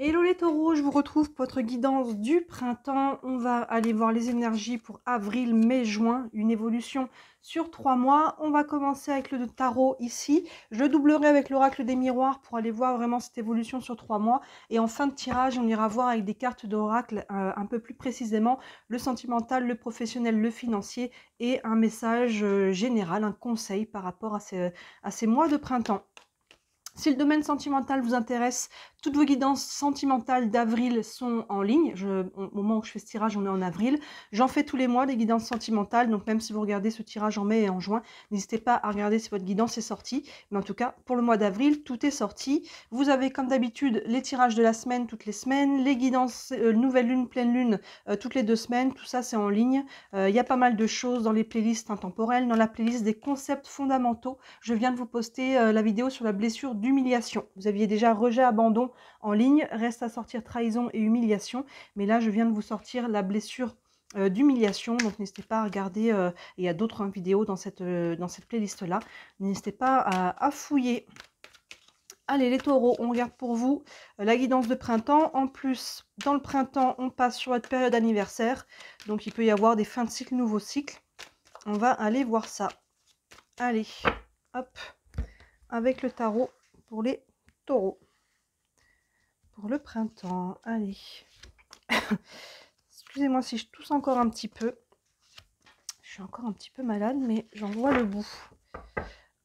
Hello les taureaux, je vous retrouve pour votre guidance du printemps. On va aller voir les énergies pour avril, mai, juin, une évolution sur trois mois. On va commencer avec le tarot ici. Je doublerai avec l'oracle des miroirs pour aller voir vraiment cette évolution sur trois mois. Et en fin de tirage, on ira voir avec des cartes d'oracle euh, un peu plus précisément le sentimental, le professionnel, le financier et un message euh, général, un conseil par rapport à ces mois de printemps. Si le domaine sentimental vous intéresse, toutes vos guidances sentimentales d'avril sont en ligne. au moment où je fais ce tirage, on est en avril. J'en fais tous les mois des guidances sentimentales. Donc même si vous regardez ce tirage en mai et en juin, n'hésitez pas à regarder si votre guidance est sortie. Mais en tout cas, pour le mois d'avril, tout est sorti. Vous avez comme d'habitude les tirages de la semaine toutes les semaines, les guidances euh, nouvelle lune, pleine lune euh, toutes les deux semaines. Tout ça, c'est en ligne. Euh, il y a pas mal de choses dans les playlists intemporelles, dans la playlist des concepts fondamentaux. Je viens de vous poster la vidéo sur la blessure d'humiliation. Vous aviez déjà rejet, abandon en ligne. Reste à sortir trahison et humiliation. Mais là, je viens de vous sortir la blessure euh, d'humiliation. Donc n'hésitez pas à regarder, il y a d'autres hein, vidéos dans cette, euh, cette playlist-là. N'hésitez pas à, fouiller. Allez les taureaux, on regarde pour vous euh, la guidance de printemps. En plus, dans le printemps, on passe sur votre période anniversaire. Donc il peut y avoir des fins de cycle, nouveaux cycles. On va aller voir ça. Allez, hop, avec le tarot pour les taureaux le printemps. Allez. Excusez-moi si je tousse encore un petit peu. Je suis encore un petit peu malade, mais j'en vois le bout.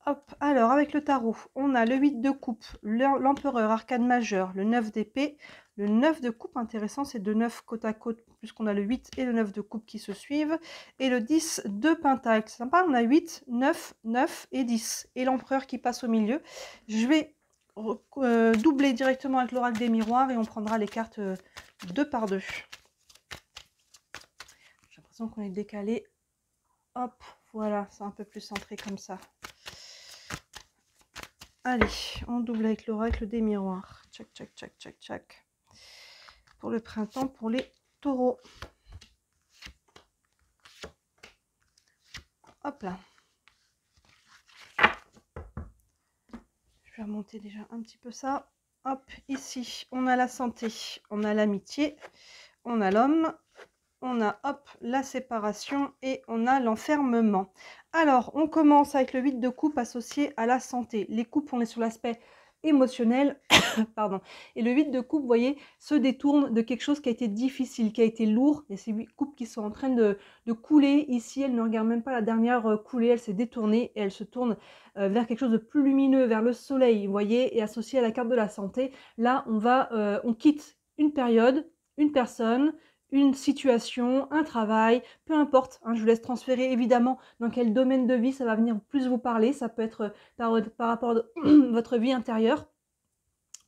Hop, alors avec le tarot, on a le 8 de coupe, l'empereur, arcade majeur, le 9 d'épée, le 9 de coupe, intéressant, c'est de 9 côte à côte, puisqu'on a le 8 et le 9 de coupe qui se suivent, et le 10 de pentacle, sympa, on a 8, 9, 9 et 10, et l'empereur qui passe au milieu. Je vais euh, doubler directement avec l'oracle des miroirs et on prendra les cartes euh, deux par deux. J'ai l'impression qu'on est décalé. Hop, voilà, c'est un peu plus centré comme ça. Allez, on double avec l'oracle des miroirs. Tchac, tchac, tchac, tchac, Pour le printemps, pour les taureaux. Hop là. Je vais remonter déjà un petit peu ça. Hop, ici, on a la santé, on a l'amitié, on a l'homme, on a hop la séparation et on a l'enfermement. Alors, on commence avec le 8 de coupe associé à la santé. Les coupes, on est sur l'aspect émotionnel. Pardon. Et le 8 de coupe, vous voyez, se détourne de quelque chose qui a été difficile, qui a été lourd. Et ces 8 coupes qui sont en train de, couler. Ici, elle ne regarde même pas la dernière euh, coulée, elle s'est détournée et elle se tourne euh, vers quelque chose de plus lumineux, vers le soleil, vous voyez, et associé à la carte de la santé. Là, on va, euh, on quitte une période, une personne, une situation, un travail, peu importe. Hein, je vous laisse transférer évidemment dans quel domaine de vie ça va venir plus vous parler. Ça peut être euh, par, rapport à votre vie intérieure.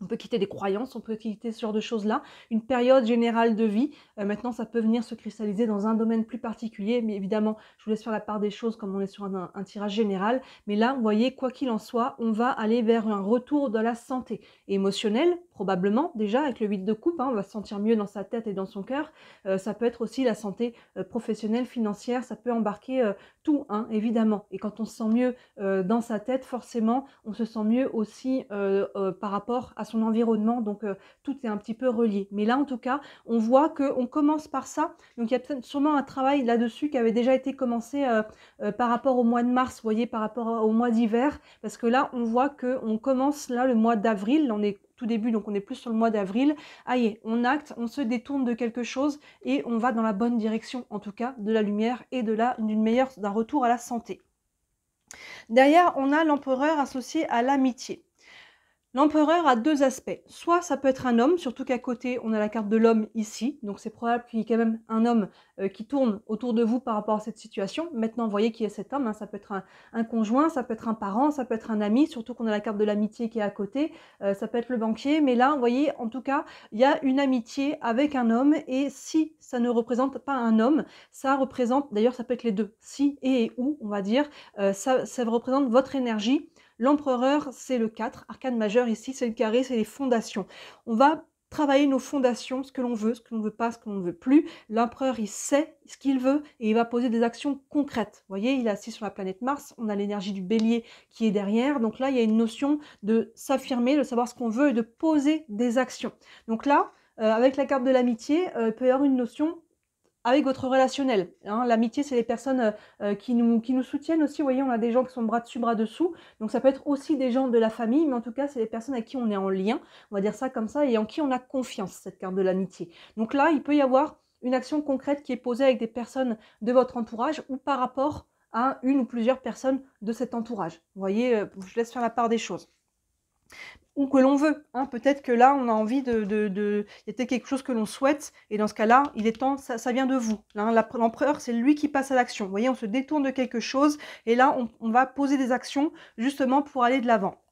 On peut quitter des croyances, on peut quitter ce genre de choses-là. Une période générale de vie, euh, maintenant ça peut venir se cristalliser dans un domaine plus particulier, mais évidemment, je vous laisse faire la part des choses comme on est sur un, un tirage général. Mais là, vous voyez, quoi qu'il en soit, on va aller vers un retour de la santé émotionnelle, probablement déjà avec le 8 de coupe, hein, on va se sentir mieux dans sa tête et dans son cœur. Euh, ça peut être aussi la santé euh, professionnelle, financière, ça peut embarquer euh, tout, hein, évidemment. Et quand on se sent mieux dans sa tête, forcément, on se sent mieux aussi par rapport à son environnement. Donc tout est un petit peu relié. Mais là, en tout cas, on voit qu'on commence par ça. Donc il y a sûrement un travail là-dessus qui avait déjà été commencé par rapport au mois de mars, vous voyez, par rapport au mois d'hiver, parce que là, on voit que on commence là le mois d'avril, on est tout début, donc on est plus sur le mois d'avril. Allez, ah, on acte, on se détourne de quelque chose et on va dans la bonne direction, en tout cas, de la lumière et de d'une meilleure d'un retour à la santé. Derrière, on a l'empereur associé à l'amitié. L'empereur a deux aspects. Soit ça peut être un homme, surtout qu'à côté, on a la carte de l'homme ici, donc c'est probable qu'il y ait quand même un homme euh, qui tourne autour de vous par rapport à cette situation. Maintenant, vous voyez qui est cet homme. Hein. Ça peut être un, conjoint, ça peut être un parent, ça peut être un ami, surtout qu'on a la carte de l'amitié qui est à côté. Euh, ça peut être le banquier, mais là, vous voyez, en tout cas, il y a une amitié avec un homme, et si ça ne représente pas un homme, ça représente, d'ailleurs, ça peut être les deux, si et, ou, on va dire, euh, ça, ça représente votre énergie L'empereur, c'est le 4. Arcane majeur, ici, c'est le carré, c'est les fondations. On va travailler nos fondations, ce que l'on veut, ce que l'on ne veut pas, ce que l'on ne veut plus. L'empereur, il sait ce qu'il veut et il va poser des actions concrètes. Vous voyez, il est assis sur la planète Mars, on a l'énergie du bélier qui est derrière. Donc là, il y a une notion de s'affirmer, de savoir ce qu'on veut et de poser des actions. Donc là, euh, avec la carte de l'amitié, euh, il peut y avoir une notion avec votre relationnel. Hein. L'amitié, c'est les personnes euh, qui, nous, qui nous soutiennent aussi. Vous voyez, on a des gens qui sont bras dessus, bras dessous. Donc ça peut être aussi des gens de la famille, mais en tout cas, c'est les personnes à qui on est en lien, on va dire ça comme ça, et en qui on a confiance, cette carte de l'amitié. Donc là, il peut y avoir une action concrète qui est posée avec des personnes de votre entourage ou par rapport à une ou plusieurs personnes de cet entourage. Vous voyez, euh, je laisse faire la part des choses ou que l'on veut. Hein. Peut-être que là, on a envie de... Il y a être quelque chose que l'on souhaite, et dans ce cas-là, il est temps, ça, vient de vous. Hein. L'empereur, c'est lui qui passe à l'action. Vous voyez, on se détourne de quelque chose, et là, on va poser des actions justement pour aller de l'avant.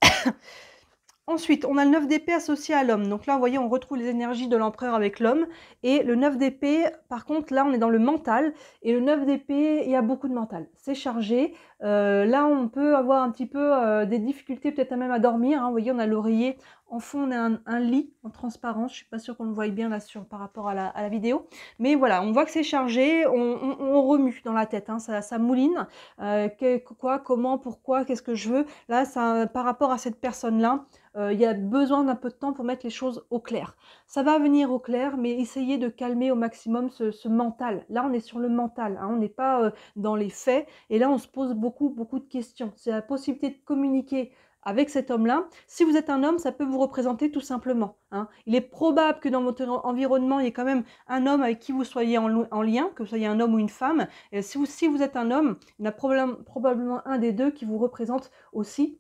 Ensuite, on a le 9 d'épée associé à l'homme. Donc là, vous voyez, on retrouve les énergies de l'empereur avec l'homme. Et le 9 d'épée, par contre, là, on est dans le mental. Et le 9 d'épée, il y a beaucoup de mental. C'est chargé. Euh, là, on peut avoir un petit peu euh, des difficultés, peut-être même à dormir. Hein. Vous voyez, on a l'oreiller. En fond, on a un, lit en transparence. Je ne suis pas sûre qu'on le voie bien là sur, par rapport à la, vidéo. Mais voilà, on voit que c'est chargé. On, remue dans la tête. Hein. Ça, mouline. Euh, quoi, comment, pourquoi, qu'est-ce que je veux. Là, ça, par rapport à cette personne-là, euh, il y a besoin d'un peu de temps pour mettre les choses au clair. Ça va venir au clair, mais essayez de calmer au maximum ce, mental. Là, on est sur le mental, hein. on n'est pas euh, dans les faits. Et là, on se pose beaucoup, beaucoup de questions. C'est la possibilité de communiquer avec cet homme-là. Si vous êtes un homme, ça peut vous représenter tout simplement. Hein. Il est probable que dans votre environnement, il y ait quand même un homme avec qui vous soyez en, lien, que vous soyez un homme ou une femme. si, vous, êtes un homme, il y en a probablement un des deux qui vous représente aussi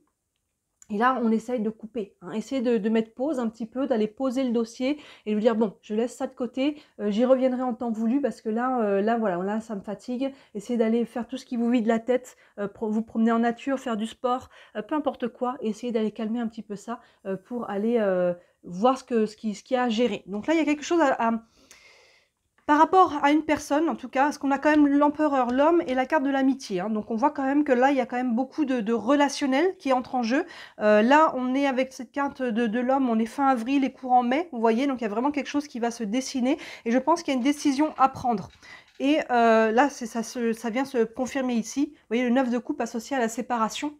et là, on essaye de couper. Hein. Essayer de, mettre pause un petit peu, d'aller poser le dossier et de dire bon, je laisse ça de côté, euh, j'y reviendrai en temps voulu parce que là, euh, là voilà, là ça me fatigue. Essayez d'aller faire tout ce qui vous vide la tête, euh, vous promener en nature, faire du sport, peu importe quoi. Essayez d'aller calmer un petit peu ça pour aller voir ce qu'il ce qui, ce qui a à gérer. Donc là, il y a quelque chose à par rapport à une personne, en tout cas, parce qu'on a quand même l'empereur, l'homme et la carte de l'amitié. Hein. donc on voit quand même que là, il y a quand même beaucoup de, relationnel qui entre en jeu. Euh, là, on est avec cette carte de, l'homme, on est fin avril et courant mai, vous voyez. Donc il y a vraiment quelque chose qui va se dessiner. Et je pense qu'il y a une décision à prendre. Et euh, là, ça, ça, vient se confirmer ici. Vous voyez, le 9 de coupe associé à la séparation.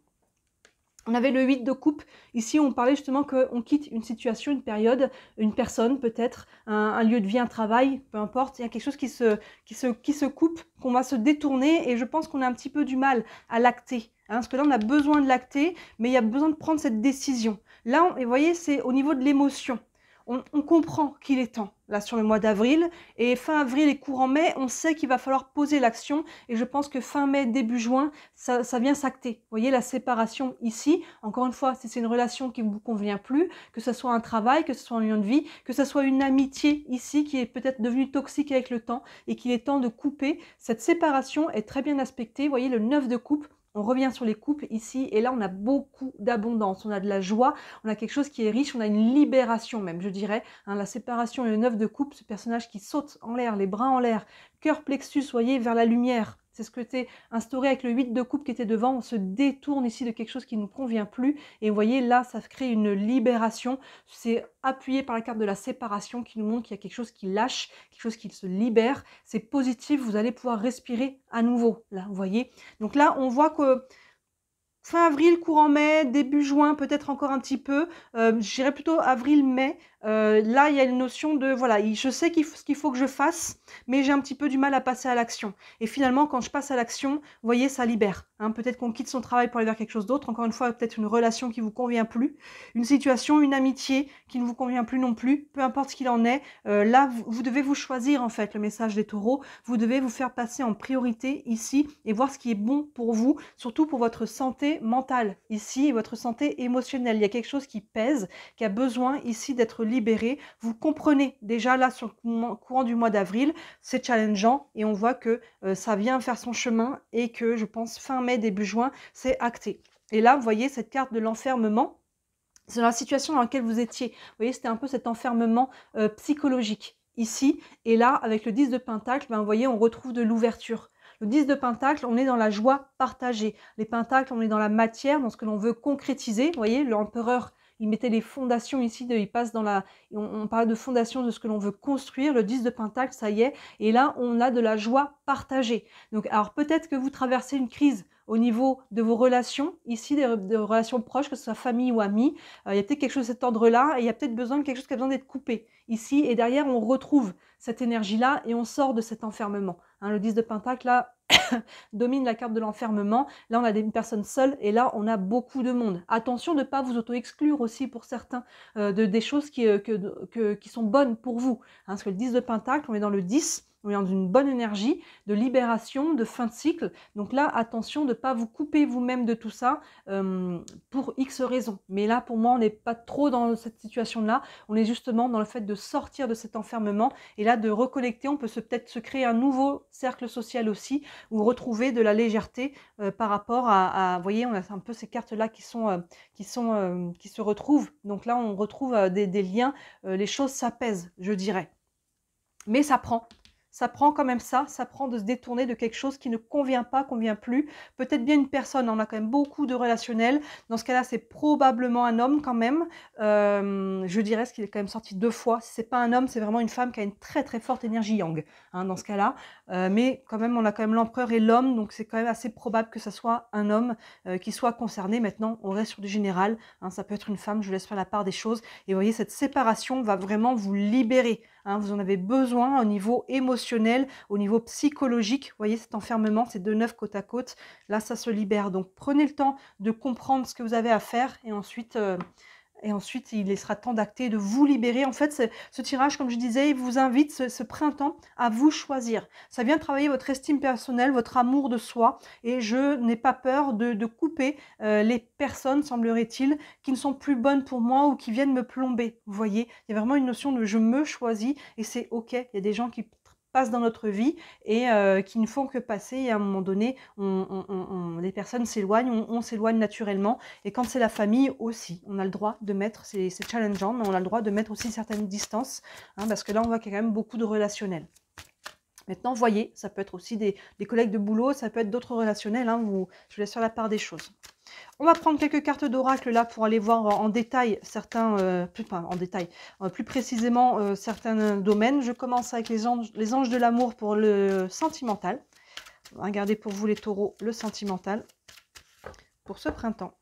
On avait le 8 de coupe. Ici, on parlait justement qu'on quitte une situation, une période, une personne peut-être, un, lieu de vie, un travail, peu importe. Il y a quelque chose qui se, qui se, coupe, qu'on va se détourner et je pense qu'on a un petit peu du mal à l'acter. Hein, parce que là, on a besoin de l'acter, mais il y a besoin de prendre cette décision. Là, vous voyez, c'est au niveau de l'émotion on, comprend qu'il est temps, là, sur le mois d'avril. Et fin avril et courant mai, on sait qu'il va falloir poser l'action. Et je pense que fin mai, début juin, ça, ça vient s'acter. Vous voyez, la séparation ici, encore une fois, si c'est une relation qui ne vous convient plus, que ce soit un travail, que ce soit un lien de vie, que ce soit une amitié ici qui est peut-être devenue toxique avec le temps et qu'il est temps de couper, cette séparation est très bien aspectée. Vous voyez, le 9 de coupe, on revient sur les coupes ici et là, on a beaucoup d'abondance, on a de la joie, on a quelque chose qui est riche, on a une libération même, je dirais. Hein, la séparation et le neuf de coupe, ce personnage qui saute en l'air, les bras en l'air, cœur plexus, voyez, vers la lumière. C'est ce que t'es instauré avec le 8 de coupe qui était devant. On se détourne ici de quelque chose qui ne nous convient plus. Et vous voyez, là, ça crée une libération. C'est appuyé par la carte de la séparation qui nous montre qu'il y a quelque chose qui lâche, quelque chose qui se libère. C'est positif, vous allez pouvoir respirer à nouveau. Là, vous voyez. Donc là, on voit que fin avril, courant mai, début juin, peut-être encore un petit peu. Euh, j'irais J'irai plutôt avril-mai. Euh, là, il y a une notion de voilà, je sais ce qu'il faut que je fasse, mais j'ai un petit peu du mal à passer à l'action. Et finalement, quand je passe à l'action, vous voyez, ça libère. Hein. peut-être qu'on quitte son travail pour aller vers quelque chose d'autre. Encore une fois, peut-être une relation qui vous convient plus, une situation, une amitié qui ne vous convient plus non plus. Peu importe ce qu'il en est. Euh, là, vous devez vous choisir en fait le message des Taureaux. Vous devez vous faire passer en priorité ici et voir ce qui est bon pour vous, surtout pour votre santé mentale, ici, votre santé émotionnelle. Il y a quelque chose qui pèse, qui a besoin ici d'être libéré. Vous comprenez déjà là sur le courant du mois d'avril, c'est challengeant et on voit que euh, ça vient faire son chemin et que je pense fin mai, début juin, c'est acté. Et là, vous voyez cette carte de l'enfermement. C'est la situation dans laquelle vous étiez. Vous voyez, c'était un peu cet enfermement euh, psychologique ici. Et là, avec le 10 de Pentacle, ben, vous voyez, on retrouve de l'ouverture. Le 10 de Pentacle, on est dans la joie partagée. Les Pentacles, on est dans la matière, dans ce que l'on veut concrétiser. Vous voyez, l'empereur, il mettait les fondations ici, de, il passe dans la... On, parle de fondations de ce que l'on veut construire. Le 10 de Pentacle, ça y est. Et là, on a de la joie partagée. Donc, alors peut-être que vous traversez une crise au niveau de vos relations, ici des, relations proches, que ce soit famille ou amis. Euh, il y a peut-être quelque chose de cet ordre-là et il y a peut-être besoin de quelque chose qui a besoin d'être coupé ici. Et derrière, on retrouve cette énergie-là et on sort de cet enfermement. Hein, le 10 de Pentacle, là, domine la carte de l'enfermement. Là, on a des personnes seules et là, on a beaucoup de monde. Attention de ne pas vous auto-exclure aussi pour certains euh, de, des choses qui, euh, que, qui, sont bonnes pour vous. Hein, parce que le 10 de Pentacle, on est dans le 10 on une bonne énergie de libération, de fin de cycle. Donc là, attention de ne pas vous couper vous-même de tout ça euh, pour X raisons. Mais là, pour moi, on n'est pas trop dans cette situation-là. On est justement dans le fait de sortir de cet enfermement et là de reconnecter. On peut peut-être se créer un nouveau cercle social aussi ou retrouver de la légèreté euh, par rapport à, Vous voyez, on a un peu ces cartes-là qui, sont, euh, qui, sont, qui se retrouvent. Donc là, on retrouve des, des, liens. les choses s'apaisent, je dirais. Mais ça prend, ça prend quand même ça, ça prend de se détourner de quelque chose qui ne convient pas, convient plus. Peut-être bien une personne, on a quand même beaucoup de relationnels. Dans ce cas-là, c'est probablement un homme quand même. Euh, je dirais ce qu'il est quand même sorti deux fois. Si c'est pas un homme, c'est vraiment une femme qui a une très très forte énergie yang hein, dans ce cas-là. Euh, mais quand même, on a quand même l'empereur et l'homme, donc c'est quand même assez probable que ce soit un homme euh, qui soit concerné. Maintenant, on reste sur du général. Hein. ça peut être une femme. Je laisse faire la part des choses. Et vous voyez, cette séparation va vraiment vous libérer. Hein, vous en avez besoin au niveau émotionnel, au niveau psychologique. Vous voyez cet enfermement, ces deux neuf côte à côte. Là, ça se libère. Donc prenez le temps de comprendre ce que vous avez à faire et ensuite... Euh, et ensuite, il laissera temps d'acter, de vous libérer. En fait, ce, tirage, comme je disais, il vous invite ce, printemps à vous choisir. Ça vient travailler votre estime personnelle, votre amour de soi. Et je n'ai pas peur de, couper euh, les personnes, semblerait-il, qui ne sont plus bonnes pour moi ou qui viennent me plomber. Vous voyez, il y a vraiment une notion de je me choisis et c'est OK. Il y a des gens qui passent dans notre vie et euh, qui ne font que passer. Et à un moment donné, les personnes s'éloignent, on, s'éloigne naturellement. Et quand c'est la famille aussi, on a le droit de mettre, c'est challengeant, mais on a le droit de mettre aussi certaines distances, hein, parce que là, on voit qu'il y a quand même beaucoup de relationnels. Maintenant, voyez, ça peut être aussi des, collègues de boulot, ça peut être d'autres relationnels. vous, hein, je vous laisse faire la part des choses. On va prendre quelques cartes d'oracle là pour aller voir en détail certains, euh, plus, en détail, euh, plus précisément euh, certains domaines. Je commence avec les anges, les anges de l'amour pour le sentimental. Regardez pour vous les taureaux, le sentimental pour ce printemps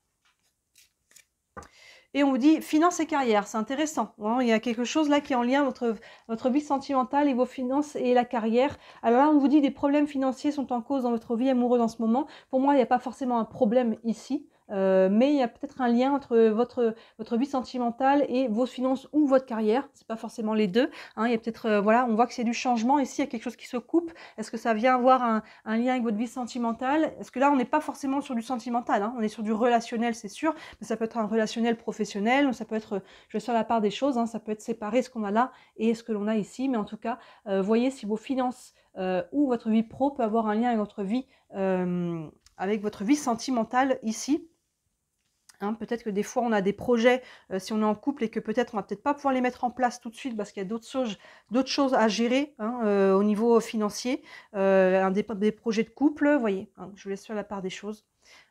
et on vous dit finance et carrière. C'est intéressant. Hein, il y a quelque chose là qui est en lien entre votre vie sentimentale et vos finances et la carrière. Alors là, on vous dit des problèmes financiers sont en cause dans votre vie amoureuse en ce moment. Pour moi, il n'y a pas forcément un problème ici. Euh, mais il y a peut-être un lien entre votre, votre vie sentimentale et vos finances ou votre carrière. C'est pas forcément les deux. Hein. Il y a peut-être, euh, voilà, on voit que c'est du changement. ici, il y a quelque chose qui se coupe, est-ce que ça vient avoir un, lien avec votre vie sentimentale Est-ce que là, on n'est pas forcément sur du sentimental. Hein. On est sur du relationnel, c'est sûr. Mais ça peut être un relationnel professionnel. ça peut être, euh, je vais sur la part des choses. Hein. Ça peut être séparé ce qu'on a là et ce que l'on a ici. Mais en tout cas, voyez si vos finances ou votre vie pro peut avoir un lien avec votre vie avec votre vie sentimentale ici. Hein. peut-être que des fois on a des projets euh, si on est en couple et que peut-être on va peut-être pas pouvoir les mettre en place tout de suite parce qu'il y a d'autres choses, d'autres choses à gérer hein, euh, au niveau financier, euh, des, projets de couple, vous voyez. Hein. je vous laisse faire la part des choses.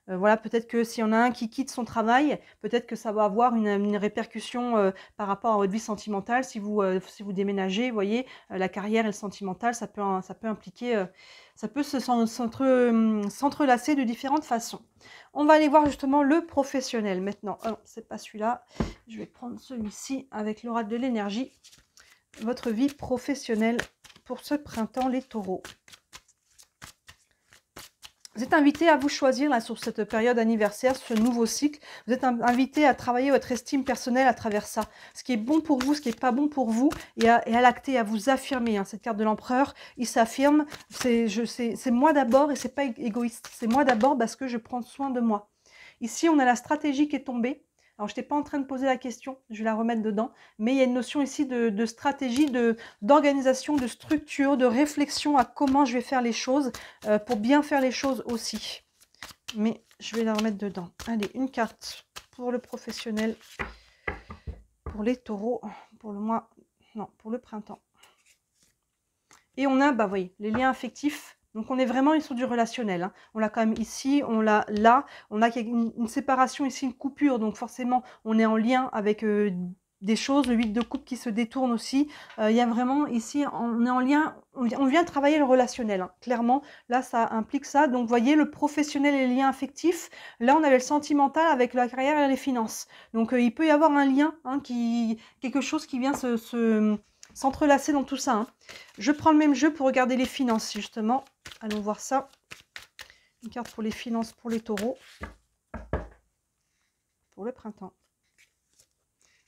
voilà, peut-être que si on a un qui quitte son travail, peut-être que ça va avoir une, répercussion par rapport à votre vie sentimentale. Si vous si vous déménagez, voyez, la carrière et le sentimental, ça peut ça peut impliquer ça peut hum, s'entrelacer de différentes façons. On va aller voir justement le professionnel maintenant. Ah c'est pas celui-là. Je vais prendre celui-ci avec l'aura de l'énergie. Votre vie professionnelle pour ce printemps, les taureaux. Vous êtes invité à vous choisir là, sur cette période anniversaire, ce nouveau cycle. Vous êtes invité à travailler votre estime personnelle à travers ça. Ce qui est bon pour vous, ce qui n'est pas bon pour vous, et à, et à l'acter, à vous affirmer. Hein. Cette carte de l'empereur, il s'affirme, c'est moi d'abord, et c'est pas égoïste. C'est moi d'abord parce que je prends soin de moi. Ici, on a la stratégie qui est tombée. Alors, je n'étais pas en train de poser la question, je vais la remettre dedans, mais il y a une notion ici de, de stratégie, d'organisation, de, structure, de réflexion à comment je vais faire les choses euh, pour bien faire les choses aussi. Mais je vais la remettre dedans. Allez, une carte pour le professionnel, pour les taureaux, pour le mois, non, pour le printemps. Et on a, bah voyez, les liens affectifs, donc on est vraiment sur du relationnel. Hein. On l'a quand même ici, on l'a là, on a une, séparation ici, une coupure. Donc forcément, on est en lien avec euh, des choses. Le 8 de coupe qui se détourne aussi. Euh, il y a vraiment ici, on est en lien, on, vient travailler le relationnel. Hein. Clairement, là, ça implique ça. Donc vous voyez, le professionnel et les lien affectif. Là, on avait le sentimental avec la carrière et les finances. Donc euh, il peut y avoir un lien, hein, qui, quelque chose qui vient se s'entrelacer dans tout ça. Hein. Je prends le même jeu pour regarder les finances, justement. Allons voir ça. Une carte pour les finances pour les taureaux. Pour le printemps.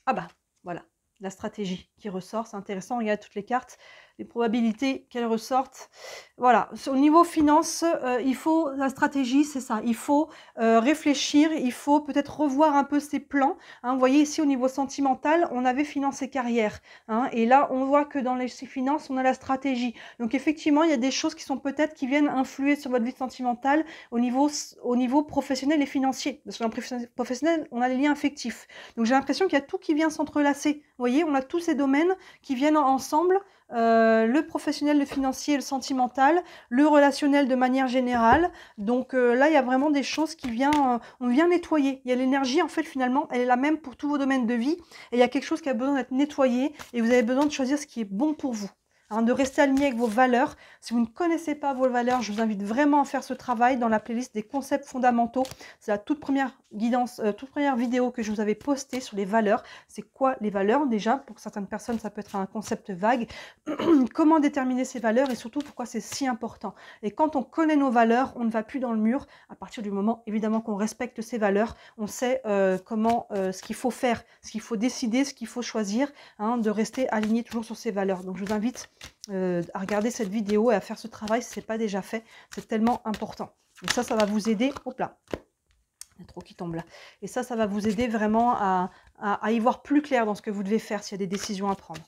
Ah bah, voilà la stratégie qui ressort. C'est intéressant, on regarde toutes les cartes, les probabilités qu'elles ressortent. Voilà, au niveau finance, euh, il faut la stratégie, c'est ça. Il faut euh, réfléchir, il faut peut-être revoir un peu ses plans. Hein, vous voyez ici, au niveau sentimental, on avait finance et carrière. Hein, et là, on voit que dans les finances, on a la stratégie. Donc effectivement, il y a des choses qui sont peut-être qui viennent influer sur votre vie sentimentale au niveau, au niveau professionnel et financier. Parce que dans le professionnel, on a les liens affectifs. Donc j'ai l'impression qu'il y a tout qui vient s'entrelacer voyez, on a tous ces domaines qui viennent ensemble, euh, le professionnel, le financier, le sentimental, le relationnel de manière générale. Donc euh, là, il y a vraiment des choses qui viennent, euh, on vient nettoyer. Il y a l'énergie, en fait, finalement, elle est la même pour tous vos domaines de vie. Et il y a quelque chose qui a besoin d'être nettoyé et vous avez besoin de choisir ce qui est bon pour vous de rester aligné avec vos valeurs. Si vous ne connaissez pas vos valeurs, je vous invite vraiment à faire ce travail dans la playlist des concepts fondamentaux. C'est la toute première guidance, euh, toute première vidéo que je vous avais postée sur les valeurs. C'est quoi les valeurs déjà Pour certaines personnes, ça peut être un concept vague. Comment déterminer ces valeurs et surtout pourquoi c'est si important. Et quand on connaît nos valeurs, on ne va plus dans le mur. À partir du moment, évidemment, qu'on respecte ces valeurs, on sait euh, comment, euh, ce qu'il faut faire, ce qu'il faut décider, ce qu'il faut choisir, hein, de rester aligné toujours sur ces valeurs. Donc je vous invite euh, à regarder cette vidéo et à faire ce travail si ce n'est pas déjà fait. C'est tellement important. Et ça, ça va vous aider. Hop là, il y a trop qui tombe là. Et ça, ça va vous aider vraiment à, à y voir plus clair dans ce que vous devez faire s'il y a des décisions à prendre.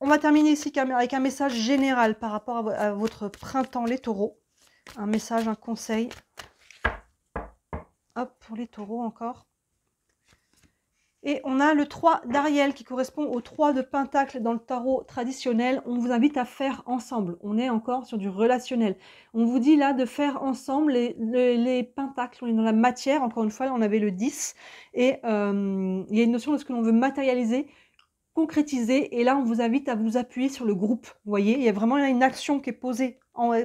On va terminer ici avec un message général par rapport à votre printemps, les taureaux. Un message, un conseil. Hop, pour les taureaux encore. Et on a le 3 d'Ariel qui correspond au 3 de Pentacle dans le tarot traditionnel. On vous invite à faire ensemble. On est encore sur du relationnel. On vous dit là de faire ensemble les, Pentacles. On est dans la matière. Encore une fois, là, on avait le 10. Et euh, il y a une notion de ce que l'on veut matérialiser, concrétiser. Et là, on vous invite à vous appuyer sur le groupe. Vous voyez, il y a vraiment une action qui est posée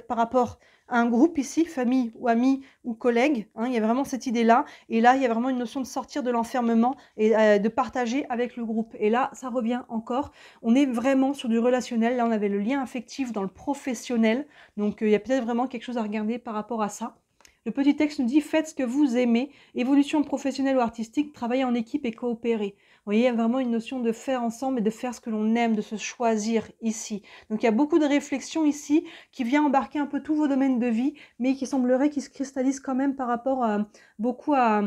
par rapport un groupe ici, famille ou amis ou collègues. Hein, il y a vraiment cette idée-là. Et là, il y a vraiment une notion de sortir de l'enfermement et euh, de partager avec le groupe. Et là, ça revient encore. On est vraiment sur du relationnel. Là, on avait le lien affectif dans le professionnel. Donc, euh, il y a peut-être vraiment quelque chose à regarder par rapport à ça. Le petit texte nous dit faites ce que vous aimez, évolution professionnelle ou artistique, travaillez en équipe et coopérez. Vous voyez, il y a vraiment une notion de faire ensemble et de faire ce que l'on aime, de se choisir ici. Donc il y a beaucoup de réflexions ici qui vient embarquer un peu tous vos domaines de vie, mais qui semblerait qu'ils se cristallisent quand même par rapport à beaucoup à,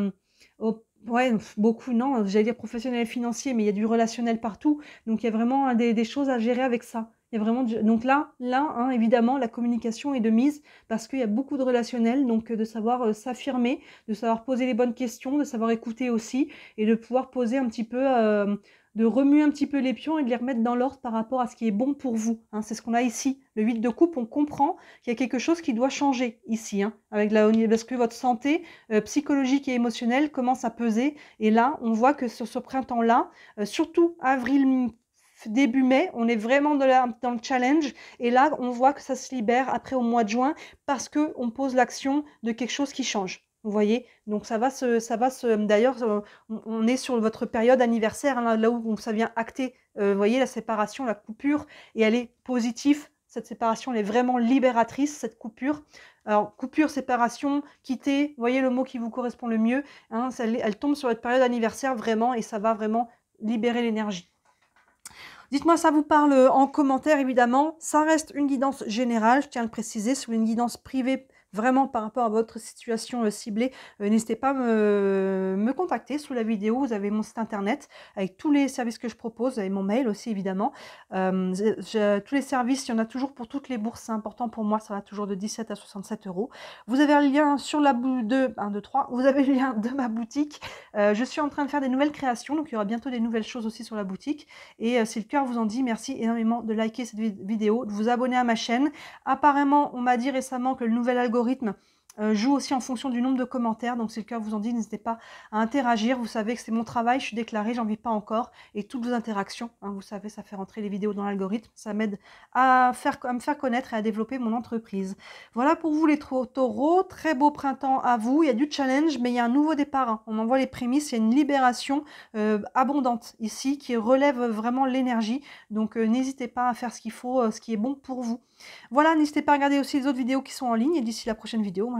ouais, beaucoup, non, j'allais dire professionnel et financier, mais il y a du relationnel partout. Donc il y a vraiment des choses à gérer avec ça vraiment Donc là, là hein, évidemment, la communication est de mise parce qu'il y a beaucoup de relationnel, donc euh, de savoir euh, s'affirmer, de savoir poser les bonnes questions, de savoir écouter aussi et de pouvoir poser un petit peu... Euh, de remuer un petit peu les pions et de les remettre dans l'ordre par rapport à ce qui est bon pour vous. Hein. c'est ce qu'on a ici. Le 8 de coupe, on comprend qu'il y a quelque chose qui doit changer ici, hein, avec la, parce que votre santé psychologique et émotionnelle commence à peser. Et là, on voit que sur ce printemps-là, surtout avril début mai, on est vraiment dans, le challenge. Et là, on voit que ça se libère après au mois de juin parce qu'on pose l'action de quelque chose qui change. Vous voyez Donc ça va se, ça va D'ailleurs, euh, on est sur votre période anniversaire, hein, là, où ça vient acter. Euh, vous voyez la séparation, la coupure, et elle est positive. Cette séparation, elle est vraiment libératrice, cette coupure. Alors, coupure, séparation, quitter, vous voyez le mot qui vous correspond le mieux. Hein, elle tombe sur votre période anniversaire vraiment, et ça va vraiment libérer l'énergie. Dites-moi, ça vous parle en commentaire, évidemment. Ça reste une guidance générale, je tiens à le préciser, c'est une guidance privée vraiment par rapport à votre situation euh, ciblée, euh, n'hésitez pas à me, contacter sous la vidéo. Vous avez mon site internet avec tous les services que je propose, et mon mail aussi évidemment. Euh, tous les services, il y en a toujours pour toutes les bourses, c'est important pour moi, ça va toujours de 17 à 67 euros. Vous avez le lien sur la de 1, 2, 3, vous avez le lien de ma boutique. je suis en train de faire des nouvelles créations, donc il y aura bientôt des nouvelles choses aussi sur la boutique. Et si le cœur vous en dit, merci énormément de liker cette vidéo, de vous abonner à ma chaîne. Apparemment, on m'a dit récemment que le nouvel algorithme алгоритма Euh, joue aussi en fonction du nombre de commentaires. Donc, si le cœur vous en dit, n'hésitez pas à interagir. Vous savez que c'est mon travail, je suis déclarée, j'en vis pas encore. Et toutes vos interactions, hein, vous savez, ça fait rentrer les vidéos dans l'algorithme. Ça m'aide à, faire, à me faire connaître et à développer mon entreprise. Voilà pour vous les taureaux. Très beau printemps à vous. Il y a du challenge, mais il y a un nouveau départ. Hein. On en voit les prémices. Il y a une libération euh, abondante ici qui relève vraiment l'énergie. Donc, euh, n'hésitez pas à faire ce qu'il faut, ce qui est bon pour vous. Voilà, n'hésitez pas à regarder aussi les autres vidéos qui sont en ligne. Et d'ici la prochaine vidéo, moi,